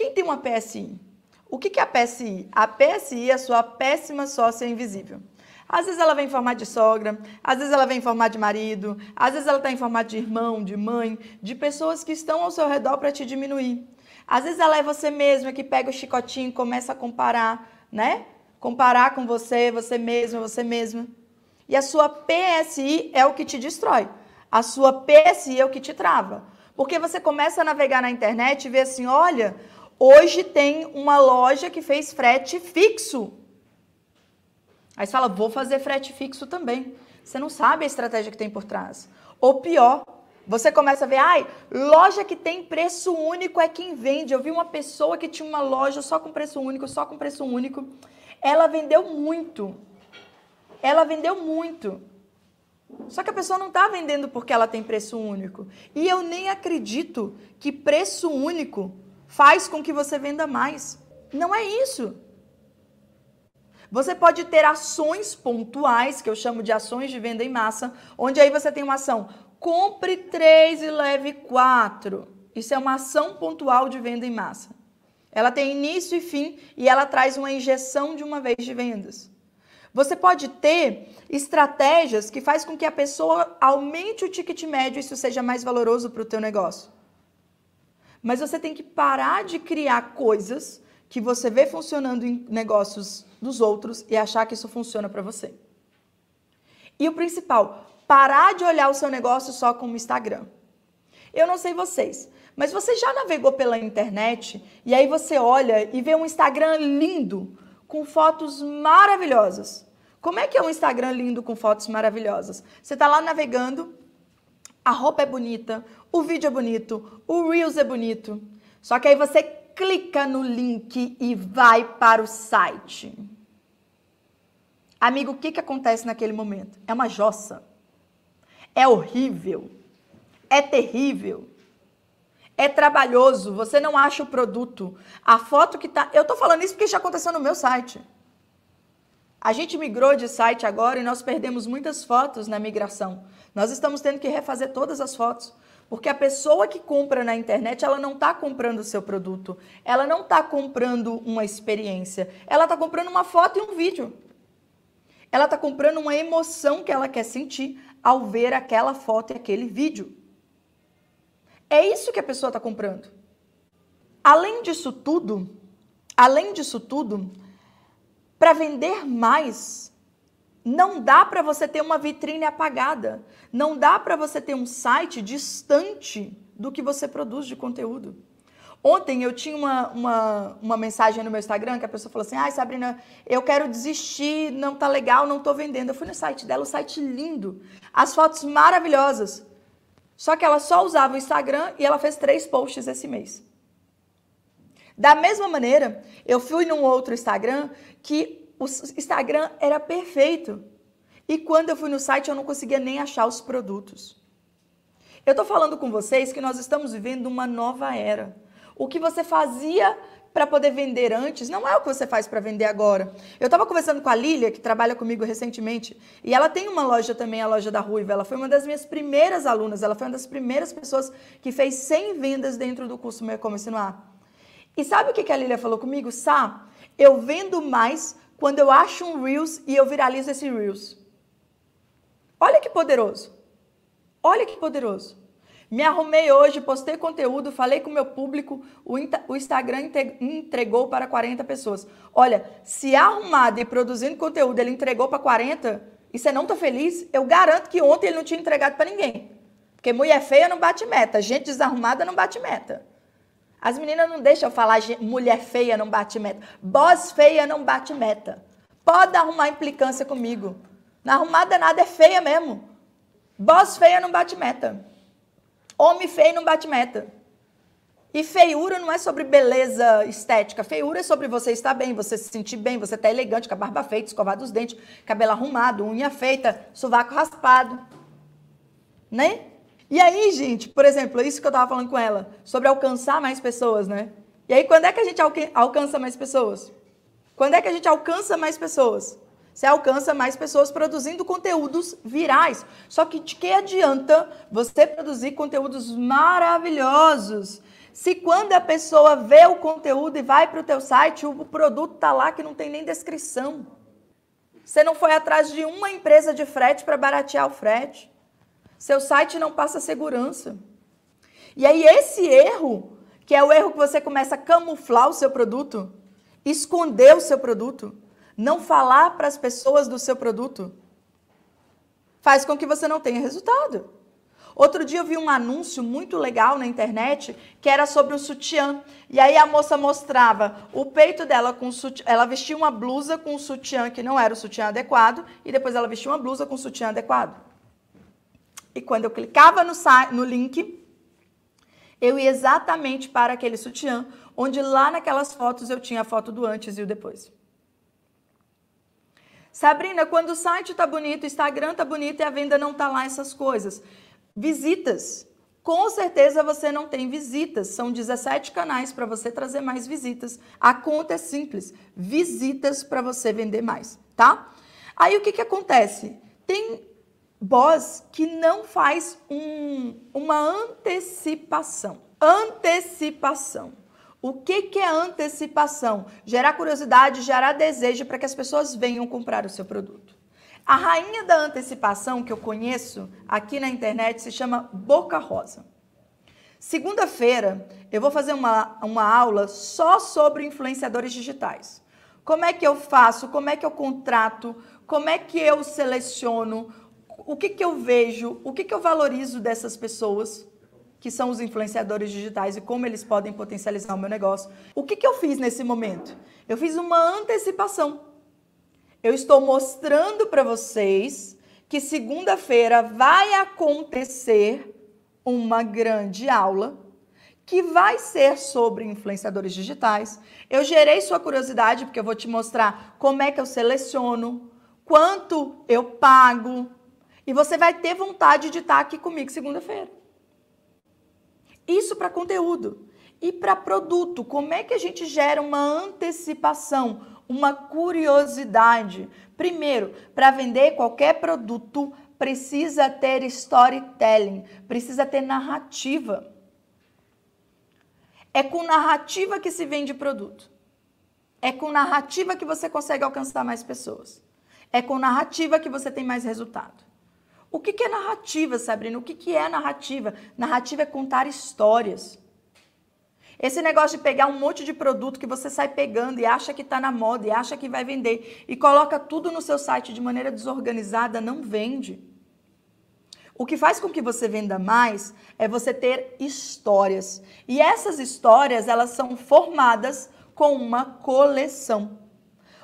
Quem tem uma PSI? O que é a PSI? A PSI é a sua péssima sócia invisível. Às vezes ela vem em formato de sogra, às vezes ela vem em formato de marido, às vezes ela está em formato de irmão, de mãe, de pessoas que estão ao seu redor para te diminuir. Às vezes ela é você mesma que pega o chicotinho e começa a comparar, né? Comparar com você, você mesma, você mesma. E a sua PSI é o que te destrói. A sua PSI é o que te trava. Porque você começa a navegar na internet e ver assim: olha, Hoje tem uma loja que fez frete fixo. Aí você fala, vou fazer frete fixo também. Você não sabe a estratégia que tem por trás. Ou pior, você começa a ver, ai, loja que tem preço único é quem vende. Eu vi uma pessoa que tinha uma loja só com preço único, só com preço único. Ela vendeu muito. Ela vendeu muito. Só que a pessoa não está vendendo porque ela tem preço único. E eu nem acredito que preço único faz com que você venda mais. Não é isso. Você pode ter ações pontuais, que eu chamo de ações de venda em massa, onde aí você tem uma ação, compre três e leve quatro. Isso é uma ação pontual de venda em massa. Ela tem início e fim e ela traz uma injeção de uma vez de vendas. Você pode ter estratégias que faz com que a pessoa aumente o ticket médio e isso seja mais valoroso para o teu negócio. Mas você tem que parar de criar coisas que você vê funcionando em negócios dos outros e achar que isso funciona para você. E o principal, parar de olhar o seu negócio só como Instagram. Eu não sei vocês, mas você já navegou pela internet e aí você olha e vê um Instagram lindo com fotos maravilhosas. Como é que é um Instagram lindo com fotos maravilhosas? Você está lá navegando, a roupa é bonita, o vídeo é bonito, o Reels é bonito. Só que aí você clica no link e vai para o site. Amigo, o que, que acontece naquele momento? É uma jossa. É horrível. É terrível. É trabalhoso. Você não acha o produto. A foto que tá. Eu tô falando isso porque já aconteceu no meu site. A gente migrou de site agora e nós perdemos muitas fotos na migração. Nós estamos tendo que refazer todas as fotos. Porque a pessoa que compra na internet, ela não está comprando o seu produto, ela não está comprando uma experiência, ela está comprando uma foto e um vídeo. Ela está comprando uma emoção que ela quer sentir ao ver aquela foto e aquele vídeo. É isso que a pessoa está comprando. Além disso tudo, além disso tudo, para vender mais. Não dá para você ter uma vitrine apagada. Não dá para você ter um site distante do que você produz de conteúdo. Ontem eu tinha uma, uma, uma, mensagem no meu Instagram que a pessoa falou assim: Ai, ah, Sabrina, eu quero desistir, não tá legal, não tô vendendo. Eu fui no site dela, o um site lindo, as fotos maravilhosas. Só que ela só usava o Instagram e ela fez três posts esse mês. Da mesma maneira, eu fui num outro Instagram que o Instagram era perfeito. E quando eu fui no site, eu não conseguia nem achar os produtos. Eu estou falando com vocês que nós estamos vivendo uma nova era. O que você fazia para poder vender antes, não é o que você faz para vender agora. Eu estava conversando com a Lília, que trabalha comigo recentemente, e ela tem uma loja também, a loja da Ruiva. Ela foi uma das minhas primeiras alunas, ela foi uma das primeiras pessoas que fez 100 vendas dentro do curso Meu e no Ar. E sabe o que a Lilia falou comigo? Sá, eu vendo mais quando eu acho um Reels e eu viralizo esse Reels. Olha que poderoso. Olha que poderoso. Me arrumei hoje, postei conteúdo, falei com meu público, o, Instagram entregou para 40 pessoas. Olha, se arrumado e produzindo conteúdo ele entregou para 40 e você não tá feliz, eu garanto que ontem ele não tinha entregado para ninguém. Porque mulher feia não bate meta, gente desarrumada não bate meta. As meninas não deixam falar mulher feia não bate meta. Boss feia não bate meta. Pode arrumar implicância comigo. Na arrumada nada é feia mesmo. Boss feia não bate meta. Homem feio não bate meta. E feiura não é sobre beleza estética. Feiura é sobre você estar bem, você se sentir bem, você estar tá elegante, com a barba feita, escovado os dentes, cabelo arrumado, unha feita, sovaco raspado. Né? E aí, gente, por exemplo, é isso que eu estava falando com ela, sobre alcançar mais pessoas, né? E aí, quando é que a gente alcança mais pessoas? Quando é que a gente alcança mais pessoas? Você alcança mais pessoas produzindo conteúdos virais. Só que de que adianta você produzir conteúdos maravilhosos se quando a pessoa vê o conteúdo e vai para o teu site, o produto tá lá que não tem nem descrição. Você não foi atrás de uma empresa de frete para baratear o frete. Seu site não passa segurança. E aí esse erro, que é o erro que você começa a camuflar o seu produto, esconder o seu produto, não falar para as pessoas do seu produto, faz com que você não tenha resultado. Outro dia eu vi um anúncio muito legal na internet que era sobre um sutiã. E aí a moça mostrava o peito dela com sutiã. Ela vestia uma blusa com um sutiã que não era o sutiã adequado. E depois ela vestia uma blusa com um sutiã adequado. E quando eu clicava no, no link, eu ia exatamente para aquele sutiã, onde lá naquelas fotos eu tinha a foto do antes e o depois. Sabrina, quando o site está bonito, o Instagram está bonito e a venda não está lá, essas coisas. Visitas. Com certeza você não tem visitas. São 17 canais para você trazer mais visitas. A conta é simples. Visitas para você vender mais, tá? Aí o que, que acontece? Tem Boss que não faz um, uma antecipação. Antecipação. O que, que é antecipação? Gerar curiosidade, gerar desejo para que as pessoas venham comprar o seu produto. A rainha da antecipação que eu conheço aqui na internet se chama Boca Rosa. Segunda-feira eu vou fazer uma, uma aula só sobre influenciadores digitais. Como é que eu faço? Como é que eu contrato? Como é que eu seleciono? o que, que eu vejo, o que, que eu valorizo dessas pessoas que são os influenciadores digitais e como eles podem potencializar o meu negócio. O que, que eu fiz nesse momento? Eu fiz uma antecipação. Eu estou mostrando para vocês que segunda-feira vai acontecer uma grande aula que vai ser sobre influenciadores digitais. Eu gerei sua curiosidade porque eu vou te mostrar como é que eu seleciono, quanto eu pago, e você vai ter vontade de estar aqui comigo segunda-feira. Isso para conteúdo. E para produto, como é que a gente gera uma antecipação, uma curiosidade? Primeiro, para vender qualquer produto, precisa ter storytelling, precisa ter narrativa. É com narrativa que se vende produto. É com narrativa que você consegue alcançar mais pessoas. É com narrativa que você tem mais resultado. O que, que é narrativa, Sabrina? O que, que é narrativa? Narrativa é contar histórias. Esse negócio de pegar um monte de produto que você sai pegando e acha que está na moda e acha que vai vender e coloca tudo no seu site de maneira desorganizada não vende. O que faz com que você venda mais é você ter histórias. E essas histórias, elas são formadas com uma coleção.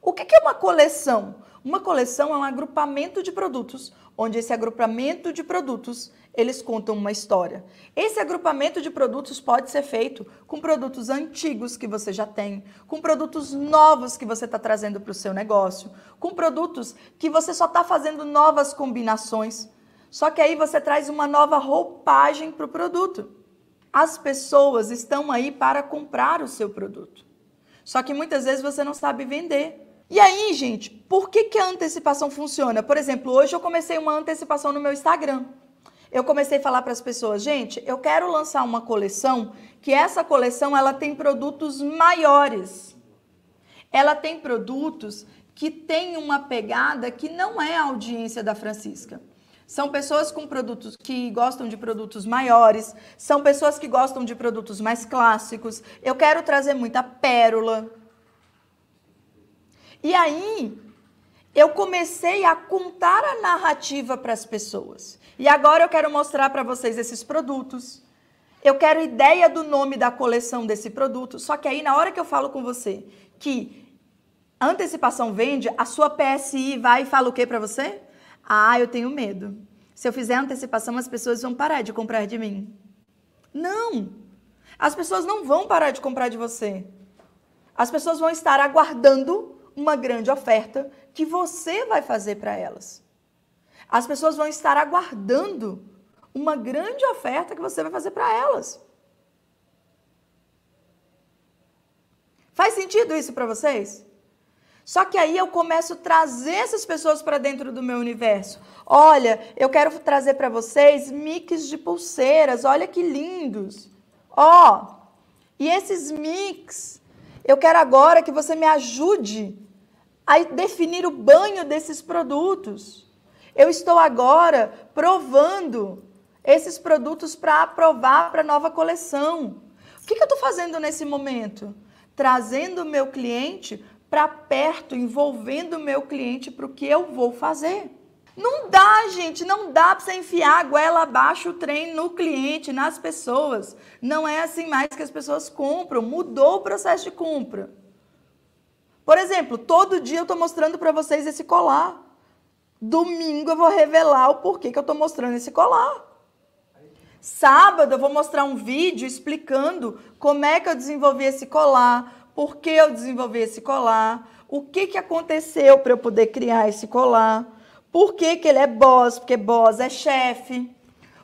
O que é uma coleção? Uma coleção é um agrupamento de produtos onde esse agrupamento de produtos eles contam uma história. Esse agrupamento de produtos pode ser feito com produtos antigos que você já tem, com produtos novos que você está trazendo para o seu negócio, com produtos que você só está fazendo novas combinações. Só que aí você traz uma nova roupagem para o produto. As pessoas estão aí para comprar o seu produto. Só que muitas vezes você não sabe vender. E aí, gente, por que, que a antecipação funciona? Por exemplo, hoje eu comecei uma antecipação no meu Instagram. Eu comecei a falar para as pessoas, gente, eu quero lançar uma coleção que essa coleção ela tem produtos maiores. Ela tem produtos que tem uma pegada que não é a audiência da Francisca. São pessoas com produtos que gostam de produtos maiores, são pessoas que gostam de produtos mais clássicos. Eu quero trazer muita pérola. E aí, eu comecei a contar a narrativa para as pessoas. E agora eu quero mostrar para vocês esses produtos. Eu quero ideia do nome da coleção desse produto. Só que aí, na hora que eu falo com você que antecipação vende, a sua PSI vai e fala o que para você? Ah, eu tenho medo. Se eu fizer antecipação, as pessoas vão parar de comprar de mim. Não! As pessoas não vão parar de comprar de você. As pessoas vão estar aguardando uma grande oferta que você vai fazer para elas. As pessoas vão estar aguardando uma grande oferta que você vai fazer para elas. Faz sentido isso para vocês? Só que aí eu começo a trazer essas pessoas para dentro do meu universo. Olha, eu quero trazer para vocês mix de pulseiras, olha que lindos. Ó, oh, e esses mix eu quero agora que você me ajude a definir o banho desses produtos. Eu estou agora provando esses produtos para aprovar para a nova coleção. O que, que eu estou fazendo nesse momento? Trazendo o meu cliente para perto, envolvendo o meu cliente para o que eu vou fazer. Não dá, gente, não dá para você enfiar a goela abaixo o trem no cliente, nas pessoas. Não é assim mais que as pessoas compram, mudou o processo de compra. Por exemplo, todo dia eu estou mostrando para vocês esse colar. Domingo eu vou revelar o porquê que eu estou mostrando esse colar. Sábado eu vou mostrar um vídeo explicando como é que eu desenvolvi esse colar, por que eu desenvolvi esse colar, o que, que aconteceu para eu poder criar esse colar. Por que, que ele é boss? Porque boss é chefe.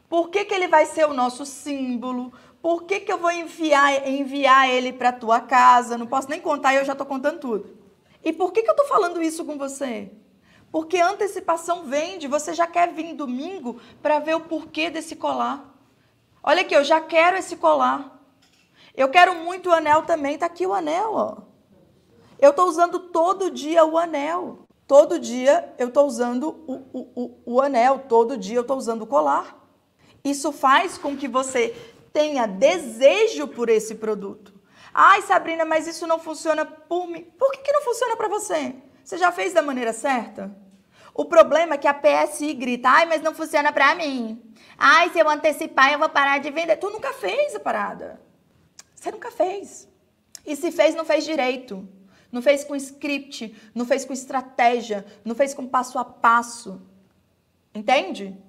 Por que, que ele vai ser o nosso símbolo? Por que, que eu vou enviar, enviar ele para tua casa? Não posso nem contar, eu já estou contando tudo. E por que, que eu estou falando isso com você? Porque antecipação vende. Você já quer vir domingo para ver o porquê desse colar. Olha aqui, eu já quero esse colar. Eu quero muito o anel também. Está aqui o anel, ó. Eu estou usando todo dia o anel. Todo dia eu estou usando o, o, o, o anel, todo dia eu estou usando o colar. Isso faz com que você tenha desejo por esse produto. Ai, Sabrina, mas isso não funciona por mim. Por que, que não funciona para você? Você já fez da maneira certa? O problema é que a PSI grita, ai, mas não funciona para mim. Ai, se eu antecipar, eu vou parar de vender. Tu nunca fez a parada. Você nunca fez. E se fez, não fez direito não fez com script, não fez com estratégia, não fez com passo a passo. Entende?